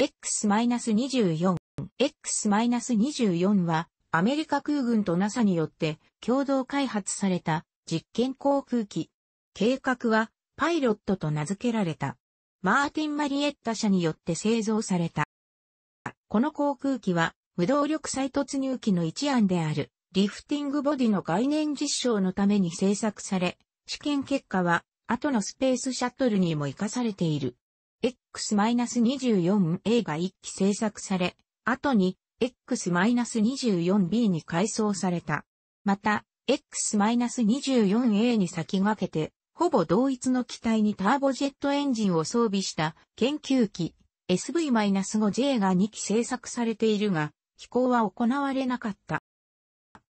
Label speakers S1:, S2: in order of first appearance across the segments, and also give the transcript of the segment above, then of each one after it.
S1: X-24。X-24 は、アメリカ空軍と NASA によって共同開発された実験航空機。計画は、パイロットと名付けられた。マーティン・マリエッタ社によって製造された。この航空機は、無動力再突入機の一案である、リフティングボディの概念実証のために製作され、試験結果は、後のスペースシャトルにも活かされている。X-24A が1期制作され、後に X-24B に改装された。また、X-24A に先駆けて、ほぼ同一の機体にターボジェットエンジンを装備した研究機 SV-5J が2機製作されているが、飛行は行われなかった。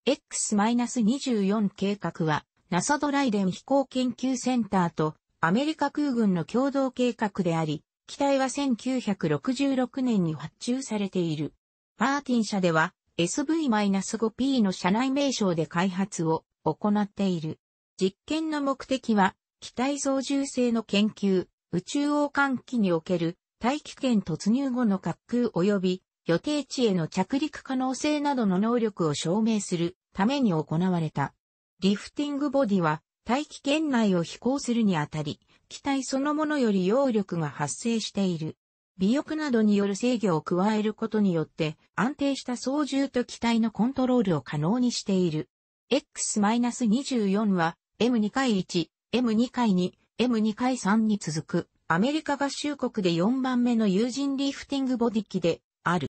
S1: X-24 計画は、NASA ドライデン飛行研究センターとアメリカ空軍の共同計画であり、機体は1966年に発注されている。マーティン社では SV-5P の社内名称で開発を行っている。実験の目的は、機体操縦性の研究、宇宙王冠機における大気圏突入後の滑空及び予定地への着陸可能性などの能力を証明するために行われた。リフティングボディは大気圏内を飛行するにあたり、機体そのものより揚力が発生している。尾翼などによる制御を加えることによって、安定した操縦と機体のコントロールを可能にしている。X-24 は、M2 回1、M2 回2、M2 回3に続く、アメリカ合衆国で4番目の有人リフティングボディ機で、ある。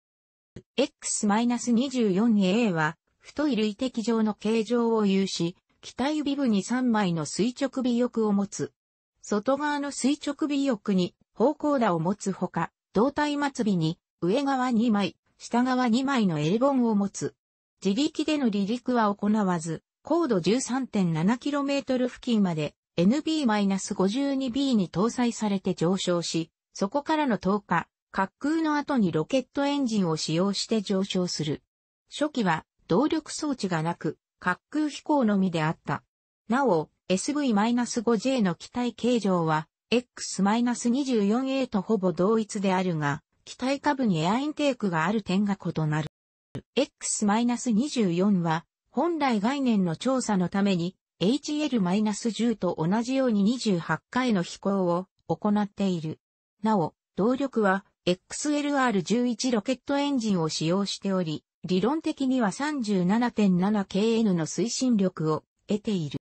S1: X-24A は、太い類的上の形状を有し、機体尾部に3枚の垂直尾翼を持つ。外側の垂直尾翼に方向打を持つほか、胴体末尾に上側2枚、下側2枚のエレボンを持つ。自力での離陸は行わず、高度 13.7km 付近まで NB-52B に搭載されて上昇し、そこからの投下、滑空の後にロケットエンジンを使用して上昇する。初期は動力装置がなく、滑空飛行のみであった。なお、SV-5J の機体形状は、X-24A とほぼ同一であるが、機体下部にエアインテークがある点が異なる。X-24 は、本来概念の調査のために、HL-10 と同じように28回の飛行を行っている。なお、動力は XLR-11 ロケットエンジンを使用しており、理論的には 37.7kN の推進力を得ている。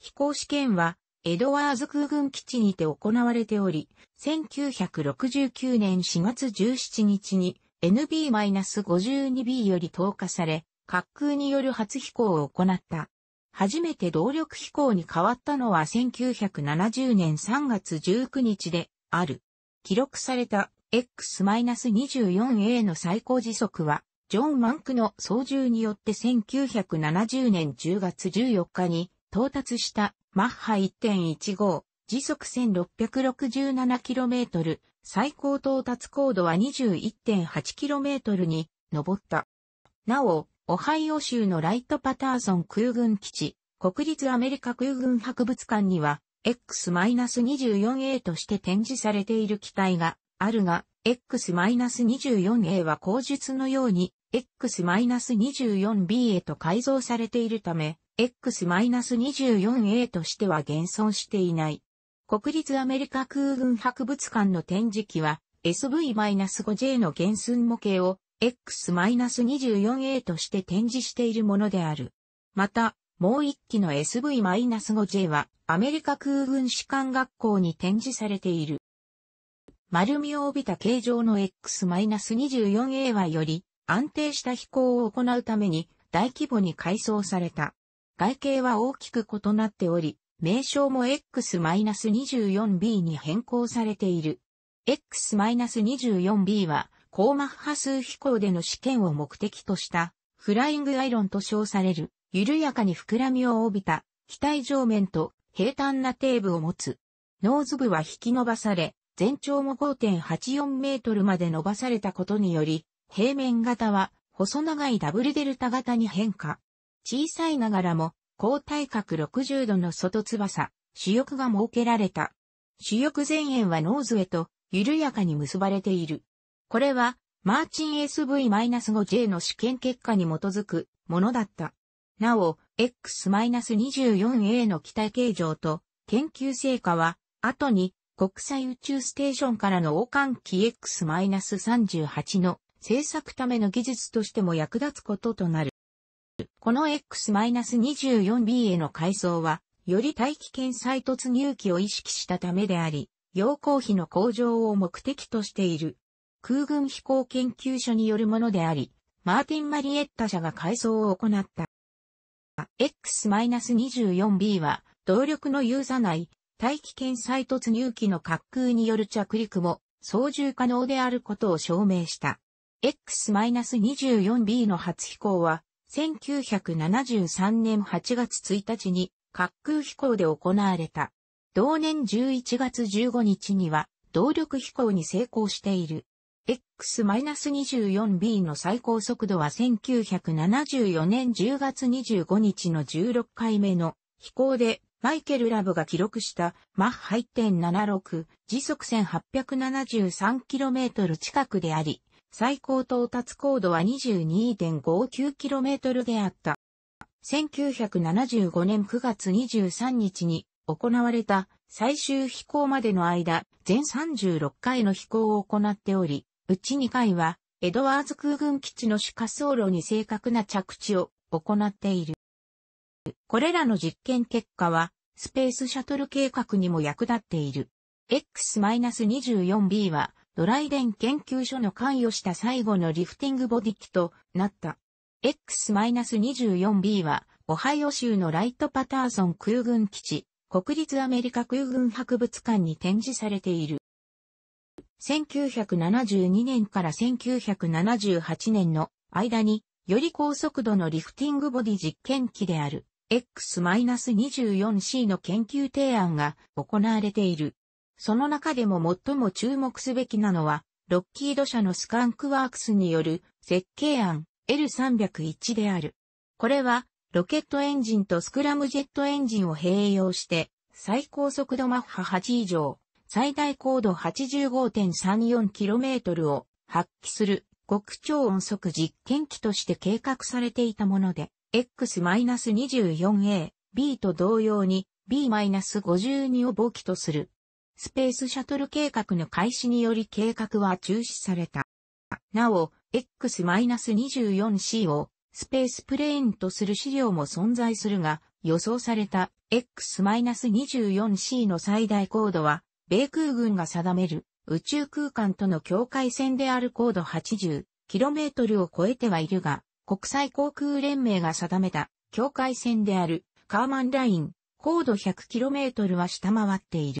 S1: 飛行試験は、エドワーズ空軍基地にて行われており、1969年4月17日に NB-52B より投下され、滑空による初飛行を行った。初めて動力飛行に変わったのは1970年3月19日である。記録された X-24A の最高時速はジョン・マンクの操縦によって1970年10月14日に到達したマッハ1.15時速 1667km 最高到達高度は 21.8km に上った。なお、オハイオ州のライト・パターソン空軍基地、国立アメリカ空軍博物館には、X-24A として展示されている機体があるが、X-24A は口述のように X-24b へと改造されているため、X-24a としては現存していない。国立アメリカ空軍博物館の展示機は SV-5J の原寸模型を X-24a として展示しているものである。また、もう一機の SV-5J はアメリカ空軍士官学校に展示されている。丸みを帯びた形状の X-24A はより安定した飛行を行うために大規模に改装された。外形は大きく異なっており、名称も X-24B に変更されている。X-24B は高マッハ数飛行での試験を目的としたフライングアイロンと称される緩やかに膨らみを帯びた機体上面と平坦な底部を持つ。ノーズ部は引き伸ばされ、全長も5.84メートルまで伸ばされたことにより、平面型は細長いダブルデルタ型に変化。小さいながらも高体角60度の外翼、主翼が設けられた。主翼前縁はノーズへと緩やかに結ばれている。これはマーチン SV-5J の試験結果に基づくものだった。なお、X-24A の機体形状と研究成果は後に国際宇宙ステーションからの王冠機 X-38 の制作ための技術としても役立つこととなる。この X-24B への改装は、より大気圏再突入機を意識したためであり、要航費の向上を目的としている。空軍飛行研究所によるものであり、マーティン・マリエッタ社が改装を行った。X-24B は、動力の有座内、大気圏再突入機の滑空による着陸も操縦可能であることを証明した。X-24B の初飛行は、1973年8月1日に、滑空飛行で行われた。同年11月15日には、動力飛行に成功している。X-24B の最高速度は1974年10月25日の16回目の飛行でマイケル・ラブが記録したマッハ1.76時速 1873km 近くであり、最高到達高度は 22.59km であった。1975年9月23日に行われた最終飛行までの間、全36回の飛行を行っており、うち2回は、エドワーズ空軍基地の主滑走路に正確な着地を行っている。これらの実験結果は、スペースシャトル計画にも役立っている。X-24B は、ドライデン研究所の関与した最後のリフティングボディ機となった。X-24B は、オハイオ州のライト・パターソン空軍基地、国立アメリカ空軍博物館に展示されている。1972年から1978年の間に、より高速度のリフティングボディ実験機である X-24C の研究提案が行われている。その中でも最も注目すべきなのは、ロッキード社のスカンクワークスによる設計案 L301 である。これは、ロケットエンジンとスクラムジェットエンジンを併用して、最高速度マッハ8以上、最大高度 85.34km を発揮する極超音速実験機として計画されていたもので、X-24A、B と同様に B-52 を母機とするスペースシャトル計画の開始により計画は中止された。なお、X-24C をスペースプレーンとする資料も存在するが、予想された X-24C の最大高度は、米空軍が定める宇宙空間との境界線である高度 80km を超えてはいるが、国際航空連盟が定めた境界線であるカーマンライン高度 100km は下回っている。